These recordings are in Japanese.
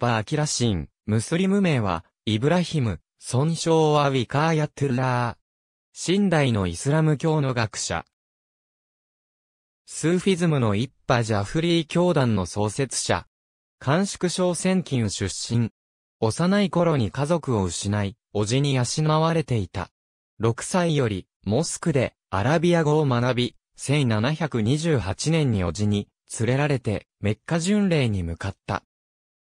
バアキラシン、ムスリム名は、イブラヒム、損傷はウィカーヤトゥラー。新代のイスラム教の学者。スーフィズムの一派ジャフリー教団の創設者。監縮小戦金出身。幼い頃に家族を失い、叔父に養われていた。6歳より、モスクで、アラビア語を学び、1728年に叔父に、連れられて、メッカ巡礼に向かった。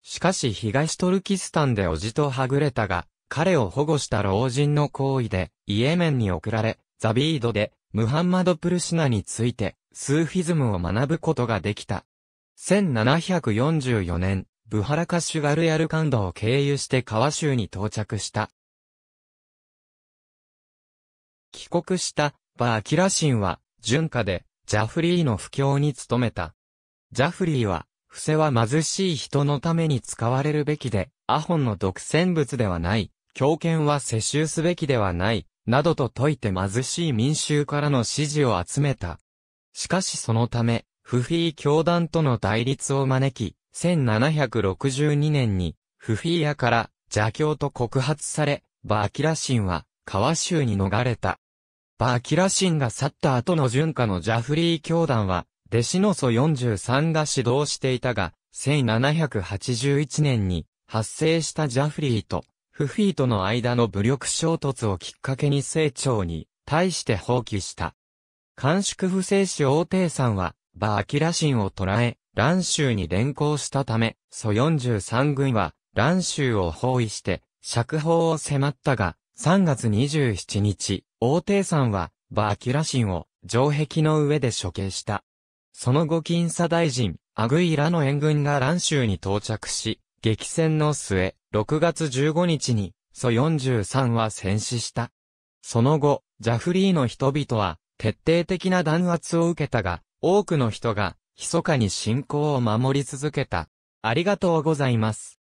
しかし東トルキスタンで叔父とはぐれたが、彼を保護した老人の行為で、イエメンに送られ、ザビードで、ムハンマド・プルシナについて、スーフィズムを学ぶことができた。1744年、ブハラカシュガルヤルカンドを経由して川州に到着した。帰国した、バーキラシンは、順下で、ジャフリーの布教に努めた。ジャフリーは、伏せは貧しい人のために使われるべきで、アホンの独占物ではない、狂犬は世襲すべきではない、などと説いて貧しい民衆からの支持を集めた。しかしそのため、フフィー教団との対立を招き、1762年に、フフィーアから邪教と告発され、バーキラシンは、川州に逃れた。バーキラシンが去った後の順下のジャフリー教団は、弟子の祖43が指導していたが、1781年に発生したジャフリーとフフィーとの間の武力衝突をきっかけに清長に対して放棄した。監縮不正士王帝さんは、バーキラ神を捕らえ、蘭州に連行したため、祖43軍は蘭州を包囲して釈放を迫ったが、3月27日、王帝さんはバーキラ神を城壁の上で処刑した。その後僅差大臣、アグイラの援軍が蘭州に到着し、激戦の末、6月15日に、ソ43は戦死した。その後、ジャフリーの人々は、徹底的な弾圧を受けたが、多くの人が、密かに信仰を守り続けた。ありがとうございます。